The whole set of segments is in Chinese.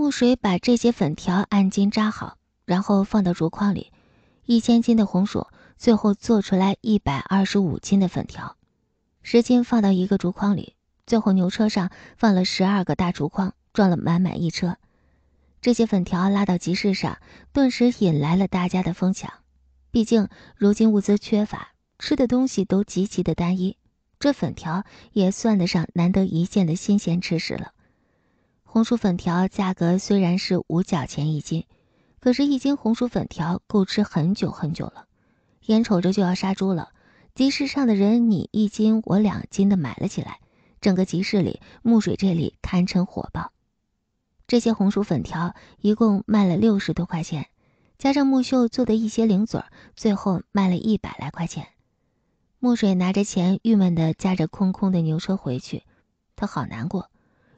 木水把这些粉条按斤扎好，然后放到竹筐里。一千斤的红薯，最后做出来一百二十五斤的粉条，十斤放到一个竹筐里。最后牛车上放了十二个大竹筐，装了满满一车。这些粉条拉到集市上，顿时引来了大家的疯抢。毕竟如今物资缺乏，吃的东西都极其的单一，这粉条也算得上难得一见的新鲜吃食了。红薯粉条价格虽然是五角钱一斤，可是一斤红薯粉条够吃很久很久了。眼瞅着就要杀猪了，集市上的人你一斤我两斤的买了起来，整个集市里木水这里堪称火爆。这些红薯粉条一共卖了六十多块钱，加上木秀做的一些零嘴儿，最后卖了一百来块钱。木水拿着钱，郁闷的驾着空空的牛车回去，他好难过。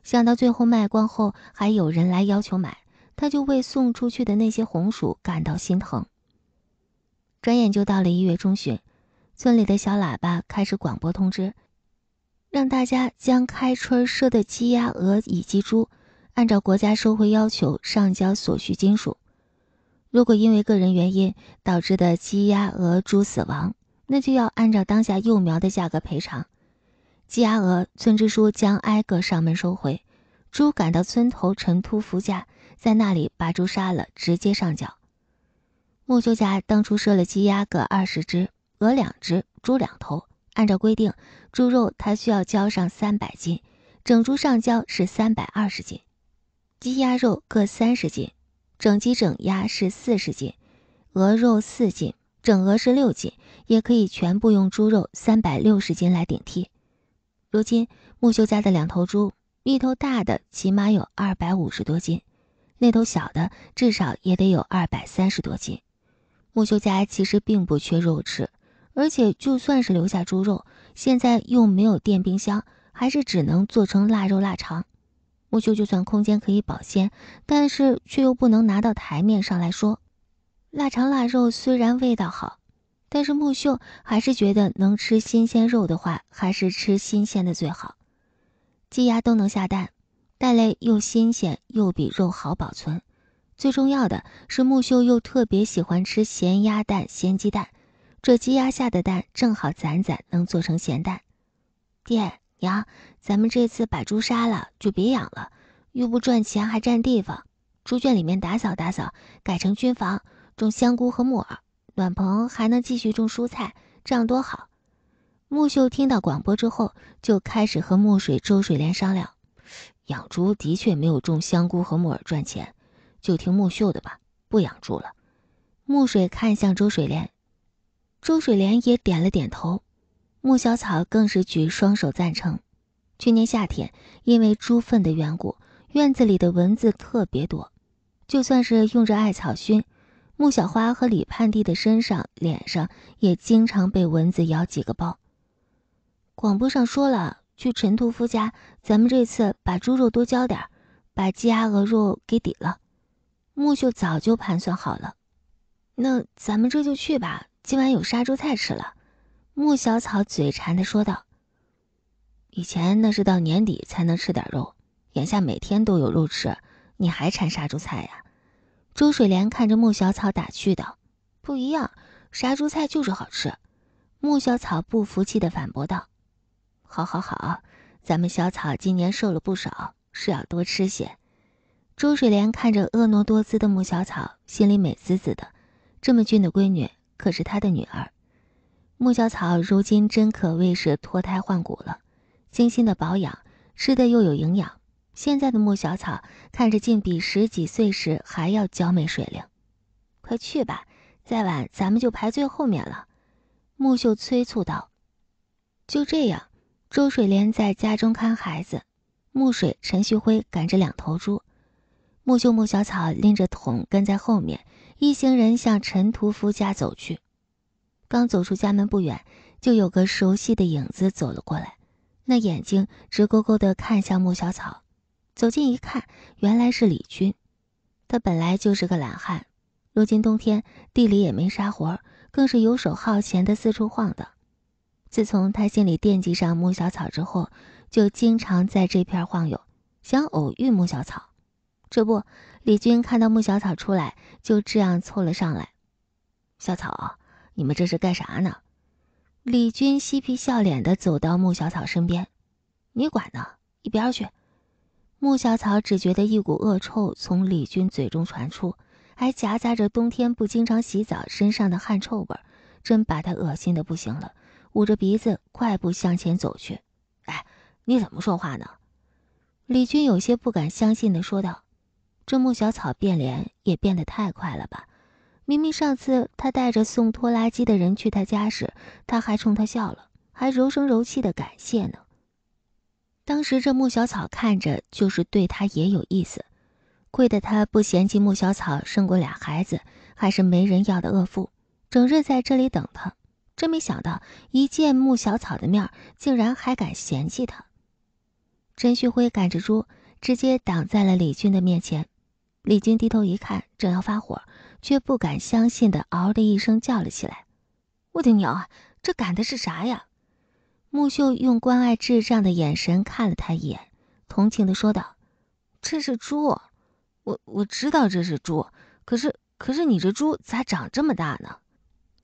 想到最后卖光后还有人来要求买，他就为送出去的那些红薯感到心疼。转眼就到了一月中旬，村里的小喇叭开始广播通知，让大家将开春赊的鸡鸭鹅以及猪，按照国家收回要求上交所需金属。如果因为个人原因导致的鸡鸭鹅猪死亡，那就要按照当下幼苗的价格赔偿。鸡鸭鹅，村支书将挨个上门收回。猪赶到村头陈屠夫家，在那里把猪杀了，直接上交。木秀家当初设了鸡鸭各二十只，鹅两只，猪两头。按照规定，猪肉他需要交上三百斤，整猪上交是三百二十斤。鸡鸭肉各三十斤，整鸡整鸭是四十斤，鹅肉四斤，整鹅是六斤，也可以全部用猪肉三百六十斤来顶替。如今木秀家的两头猪，一头大的起码有二百五十多斤，那头小的至少也得有二百三十多斤。木秀家其实并不缺肉吃，而且就算是留下猪肉，现在又没有电冰箱，还是只能做成腊肉腊肠。木秀就算空间可以保鲜，但是却又不能拿到台面上来说。腊肠腊肉虽然味道好。但是木秀还是觉得能吃新鲜肉的话，还是吃新鲜的最好。鸡鸭都能下蛋，蛋类又新鲜又比肉好保存。最重要的是，木秀又特别喜欢吃咸鸭蛋、咸鸡蛋，这鸡鸭下的蛋正好攒攒能做成咸蛋。爹娘，咱们这次把猪杀了就别养了，又不赚钱还占地方。猪圈里面打扫打扫，改成菌房，种香菇和木耳。暖棚还能继续种蔬菜，这样多好。木秀听到广播之后，就开始和木水、周水莲商量。养猪的确没有种香菇和木耳赚钱，就听木秀的吧，不养猪了。木水看向周水莲，周水莲也点了点头。木小草更是举双手赞成。去年夏天，因为猪粪的缘故，院子里的蚊子特别多，就算是用着艾草熏。穆小花和李盼弟的身上、脸上也经常被蚊子咬几个包。广播上说了，去陈屠夫家，咱们这次把猪肉多交点，把鸡鸭鹅肉给抵了。木秀早就盘算好了，那咱们这就去吧，今晚有杀猪菜吃了。穆小草嘴馋的说道：“以前那是到年底才能吃点肉，眼下每天都有肉吃，你还馋杀猪菜呀？”周水莲看着穆小草，打趣道：“不一样，杀猪菜就是好吃。”穆小草不服气的反驳道：“好好好，咱们小草今年瘦了不少，是要多吃些。”周水莲看着婀娜多姿的穆小草，心里美滋滋的。这么俊的闺女，可是她的女儿。穆小草如今真可谓是脱胎换骨了，精心的保养，吃的又有营养。现在的穆小草看着竟比十几岁时还要娇美水灵，快去吧，再晚咱们就排最后面了。”穆秀催促道。就这样，周水莲在家中看孩子，穆水、陈旭辉赶着两头猪，穆秀、穆小草拎着桶跟在后面，一行人向陈屠夫家走去。刚走出家门不远，就有个熟悉的影子走了过来，那眼睛直勾勾的看向穆小草。走近一看，原来是李军。他本来就是个懒汉，如今冬天地里也没啥活，更是游手好闲的四处晃荡。自从他心里惦记上穆小草之后，就经常在这片晃悠，想偶遇穆小草。这不，李军看到穆小草出来，就这样凑了上来：“小草，你们这是干啥呢？”李军嬉皮笑脸的走到穆小草身边：“你管呢，一边去。”穆小草只觉得一股恶臭从李军嘴中传出，还夹杂着冬天不经常洗澡身上的汗臭味，真把他恶心的不行了，捂着鼻子快步向前走去。哎，你怎么说话呢？李军有些不敢相信的说道：“这穆小草变脸也变得太快了吧？明明上次他带着送拖拉机的人去他家时，他还冲他笑了，还柔声柔气的感谢呢。”当时这穆小草看着就是对他也有意思，亏得他不嫌弃穆小草生过俩孩子，还是没人要的恶妇，整日在这里等他。真没想到，一见穆小草的面，竟然还敢嫌弃他。陈旭辉赶着猪，直接挡在了李军的面前。李军低头一看，正要发火，却不敢相信的嗷的一声叫了起来：“我的娘啊，这赶的是啥呀？”木秀用关爱智障的眼神看了他一眼，同情的说道：“这是猪，我我知道这是猪，可是可是你这猪咋长这么大呢？”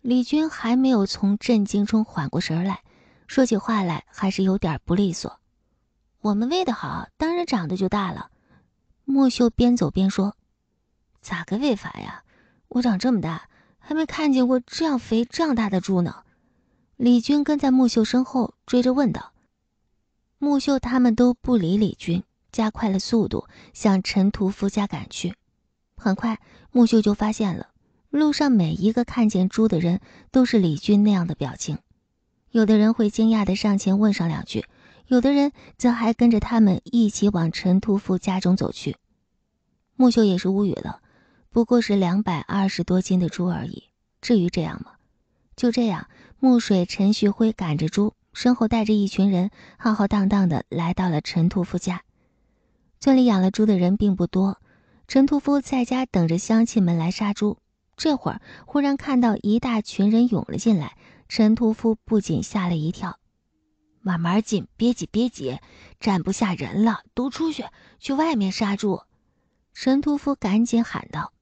李军还没有从震惊中缓过神来，说起话来还是有点不利索。“我们喂得好，当然长得就大了。”木秀边走边说：“咋个喂法呀？我长这么大还没看见过这样肥这样大的猪呢。”李军跟在木秀身后追着问道，木秀他们都不理李军，加快了速度向陈屠夫家赶去。很快，木秀就发现了，路上每一个看见猪的人都是李军那样的表情，有的人会惊讶的上前问上两句，有的人则还跟着他们一起往陈屠夫家中走去。木秀也是无语了，不过是两百二十多斤的猪而已，至于这样吗？就这样。木水、陈旭辉赶着猪，身后带着一群人，浩浩荡荡的来到了陈屠夫家。村里养了猪的人并不多，陈屠夫在家等着乡亲们来杀猪。这会儿忽然看到一大群人涌了进来，陈屠夫不仅吓了一跳，慢慢进，别挤别挤，站不下人了，都出去，去外面杀猪。陈屠夫赶紧喊道。